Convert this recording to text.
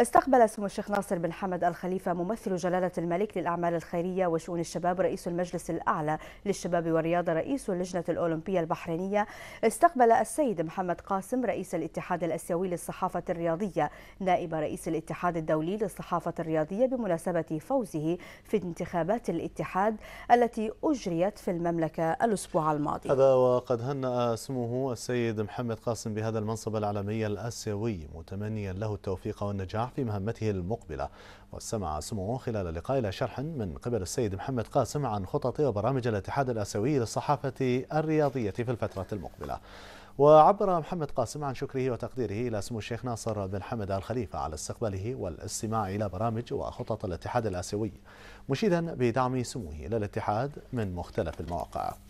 استقبل سمو الشيخ ناصر بن حمد الخليفة ممثل جلالة الملك للأعمال الخيرية وشؤون الشباب رئيس المجلس الأعلى للشباب والرياضة رئيس اللجنة الأولمبية البحرينية استقبل السيد محمد قاسم رئيس الاتحاد الأسيوي للصحافة الرياضية نائب رئيس الاتحاد الدولي للصحافة الرياضية بمناسبة فوزه في انتخابات الاتحاد التي أجريت في المملكة الأسبوع الماضي هذا وقد هنأ سموه السيد محمد قاسم بهذا المنصب العالمي الأسيوي متمنيا له التوفيق والنجاح في مهمته المقبلة واستمع سموه خلال اللقاء إلى شرح من قبل السيد محمد قاسم عن خطط وبرامج الاتحاد الآسيوي للصحافة الرياضية في الفترة المقبلة وعبر محمد قاسم عن شكره وتقديره إلى سمو الشيخ ناصر بن حمد الخليفة على استقباله والاستماع إلى برامج وخطط الاتحاد الآسيوي مشيدا بدعم سموه للاتحاد من مختلف المواقع